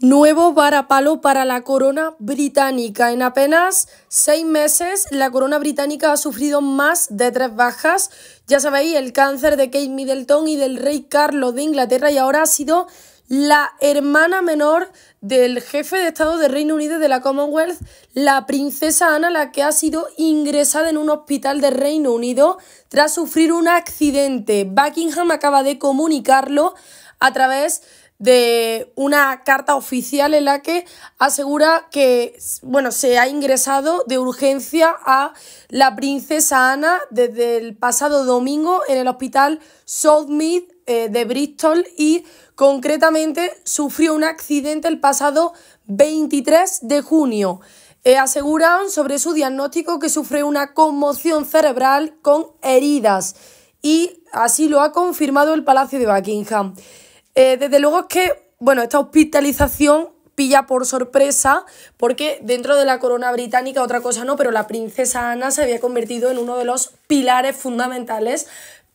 Nuevo varapalo para la corona británica. En apenas seis meses, la corona británica ha sufrido más de tres bajas. Ya sabéis, el cáncer de Kate Middleton y del rey Carlos de Inglaterra y ahora ha sido la hermana menor del jefe de Estado de Reino Unido de la Commonwealth, la princesa Ana, la que ha sido ingresada en un hospital de Reino Unido tras sufrir un accidente. Buckingham acaba de comunicarlo a través de una carta oficial en la que asegura que bueno, se ha ingresado de urgencia a la princesa Ana desde el pasado domingo en el hospital Southmead eh, de Bristol y concretamente sufrió un accidente el pasado 23 de junio. Asegura eh, aseguran sobre su diagnóstico que sufrió una conmoción cerebral con heridas y así lo ha confirmado el Palacio de Buckingham. Eh, desde luego es que, bueno, esta hospitalización pilla por sorpresa porque dentro de la corona británica otra cosa no, pero la princesa Ana se había convertido en uno de los pilares fundamentales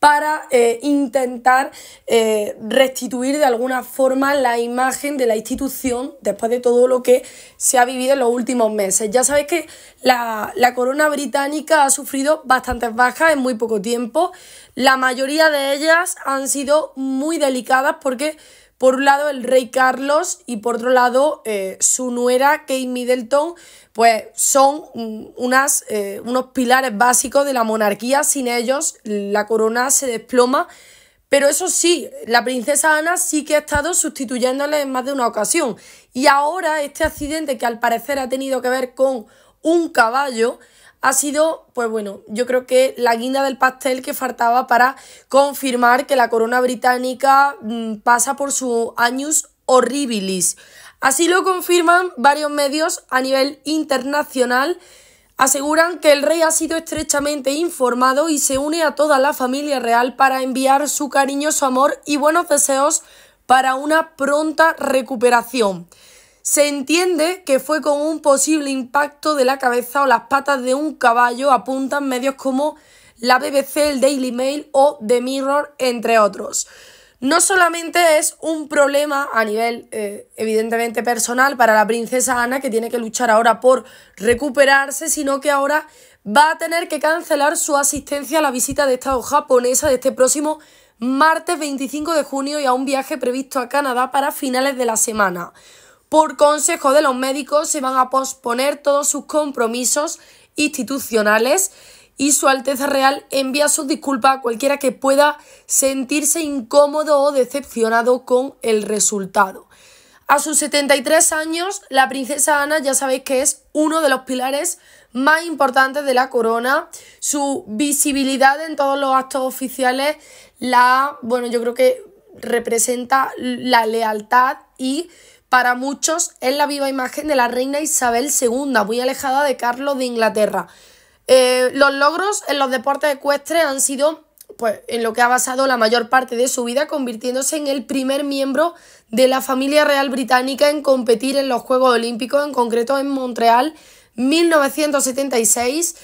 para eh, intentar eh, restituir de alguna forma la imagen de la institución después de todo lo que se ha vivido en los últimos meses. Ya sabéis que la, la corona británica ha sufrido bastantes bajas en muy poco tiempo. La mayoría de ellas han sido muy delicadas porque por un lado el rey Carlos y por otro lado eh, su nuera Kate Middleton, pues son unas, eh, unos pilares básicos de la monarquía. Sin ellos la corona se desploma. Pero eso sí, la princesa Ana sí que ha estado sustituyéndole en más de una ocasión. Y ahora este accidente que al parecer ha tenido que ver con un caballo, ha sido, pues bueno, yo creo que la guinda del pastel que faltaba para confirmar que la corona británica mm, pasa por su años horribilis. Así lo confirman varios medios a nivel internacional. Aseguran que el rey ha sido estrechamente informado y se une a toda la familia real para enviar su cariño, su amor y buenos deseos para una pronta recuperación. Se entiende que fue con un posible impacto de la cabeza o las patas de un caballo, apuntan medios como la BBC, el Daily Mail o The Mirror, entre otros. No solamente es un problema a nivel eh, evidentemente personal para la princesa Ana, que tiene que luchar ahora por recuperarse, sino que ahora va a tener que cancelar su asistencia a la visita de Estado japonesa de este próximo martes 25 de junio y a un viaje previsto a Canadá para finales de la semana. Por consejo de los médicos se van a posponer todos sus compromisos institucionales y Su Alteza Real envía sus disculpas a cualquiera que pueda sentirse incómodo o decepcionado con el resultado. A sus 73 años, la princesa Ana ya sabéis que es uno de los pilares más importantes de la corona. Su visibilidad en todos los actos oficiales la, bueno, yo creo que representa la lealtad y para muchos es la viva imagen de la reina Isabel II, muy alejada de Carlos de Inglaterra. Eh, los logros en los deportes ecuestres han sido pues, en lo que ha basado la mayor parte de su vida, convirtiéndose en el primer miembro de la familia real británica en competir en los Juegos Olímpicos, en concreto en Montreal 1976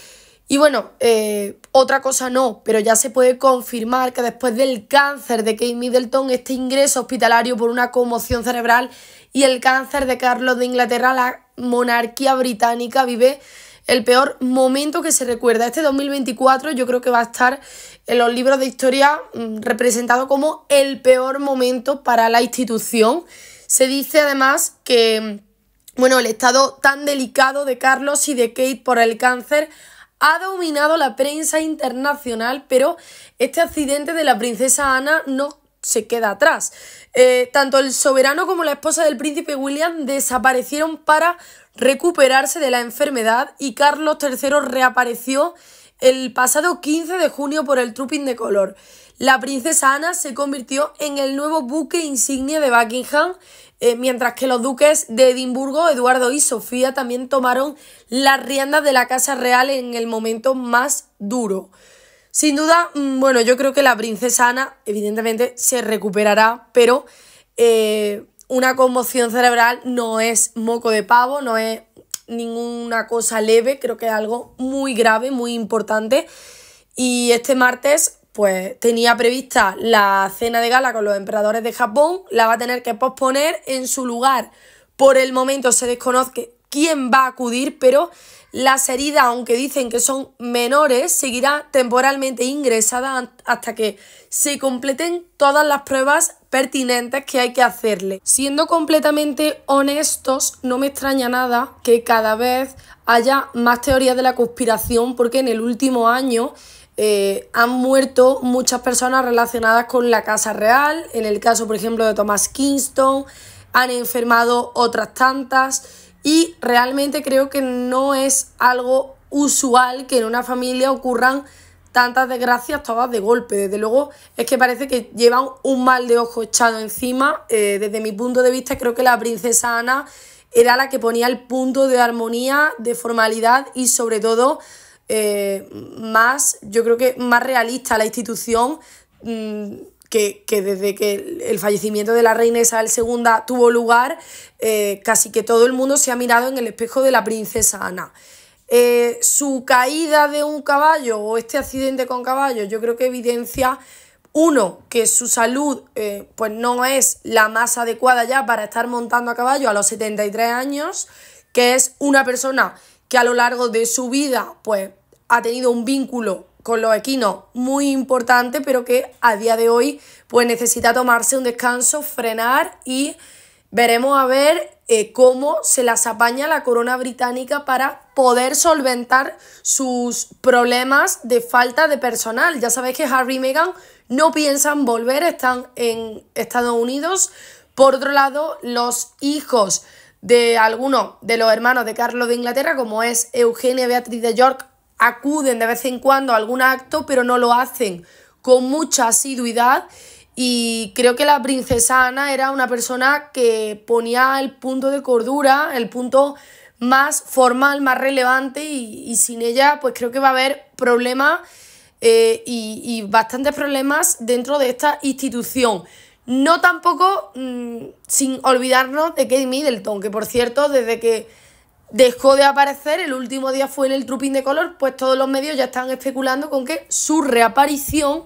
y bueno, eh, otra cosa no, pero ya se puede confirmar que después del cáncer de Kate Middleton, este ingreso hospitalario por una conmoción cerebral y el cáncer de Carlos de Inglaterra, la monarquía británica vive el peor momento que se recuerda. Este 2024 yo creo que va a estar en los libros de historia mm, representado como el peor momento para la institución. Se dice además que, mm, bueno, el estado tan delicado de Carlos y de Kate por el cáncer ha dominado la prensa internacional, pero este accidente de la princesa Ana no se queda atrás. Eh, tanto el soberano como la esposa del príncipe William desaparecieron para recuperarse de la enfermedad y Carlos III reapareció el pasado 15 de junio por el Trooping de Color. La princesa Ana se convirtió en el nuevo buque insignia de Buckingham, eh, mientras que los duques de Edimburgo, Eduardo y Sofía, también tomaron las riendas de la Casa Real en el momento más duro. Sin duda, mm, bueno, yo creo que la princesa Ana evidentemente se recuperará, pero eh, una conmoción cerebral no es moco de pavo, no es ninguna cosa leve, creo que es algo muy grave, muy importante. Y este martes pues tenía prevista la cena de gala con los emperadores de Japón, la va a tener que posponer en su lugar. Por el momento se desconoce quién va a acudir, pero las heridas, aunque dicen que son menores, seguirá temporalmente ingresada hasta que se completen todas las pruebas pertinentes que hay que hacerle. Siendo completamente honestos, no me extraña nada que cada vez haya más teorías de la conspiración porque en el último año eh, han muerto muchas personas relacionadas con la Casa Real, en el caso por ejemplo de Thomas Kingston, han enfermado otras tantas y realmente creo que no es algo usual que en una familia ocurran tantas desgracias todas de golpe. Desde luego es que parece que llevan un mal de ojo echado encima. Eh, desde mi punto de vista creo que la princesa Ana era la que ponía el punto de armonía, de formalidad y sobre todo eh, más, yo creo que más realista la institución. Mm, que, desde que el fallecimiento de la reina Isabel II tuvo lugar, eh, casi que todo el mundo se ha mirado en el espejo de la princesa Ana. Eh, su caída de un caballo o este accidente con caballo, yo creo que evidencia, uno, que su salud eh, pues no es la más adecuada ya para estar montando a caballo a los 73 años, que es una persona que a lo largo de su vida pues ha tenido un vínculo con los equinos muy importante, pero que a día de hoy pues necesita tomarse un descanso, frenar y Veremos a ver eh, cómo se las apaña la corona británica para poder solventar sus problemas de falta de personal. Ya sabéis que Harry y Meghan no piensan volver, están en Estados Unidos. Por otro lado, los hijos de algunos de los hermanos de Carlos de Inglaterra, como es Eugenia Beatriz de York, acuden de vez en cuando a algún acto, pero no lo hacen con mucha asiduidad y creo que la princesa Ana era una persona que ponía el punto de cordura, el punto más formal, más relevante y, sin ella pues creo que va a haber problemas eh, y, bastantes problemas dentro de esta institución. No tampoco mm, sin olvidarnos de Kate Middleton, que por cierto desde que dejó de aparecer, el último día fue en el Trupín de Color, pues todos los medios ya están especulando con que su reaparición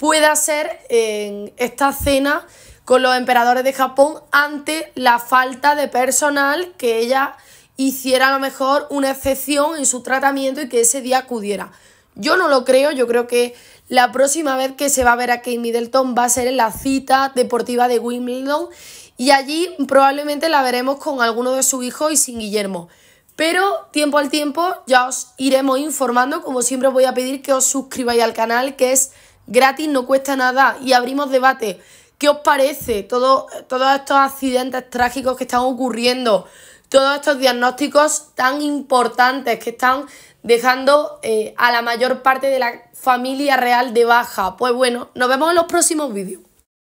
pueda ser en esta cena con los emperadores de Japón ante la falta de personal que ella hiciera a lo mejor una excepción en su tratamiento y que ese día acudiera. Yo no lo creo, yo creo que la próxima vez que se va a ver a Kate Middleton va a ser en la cita deportiva de Wimbledon y allí probablemente la veremos con alguno de sus hijos y sin Guillermo. Pero tiempo al tiempo ya os iremos informando, como siempre os voy a pedir que os suscribáis al canal que es gratis, no cuesta nada y abrimos debate. ¿Qué os parece Todo, todos estos accidentes trágicos que están ocurriendo? Todos estos diagnósticos tan importantes que están dejando eh, a la mayor parte de la familia real de baja. Pues bueno, nos vemos en los próximos vídeos.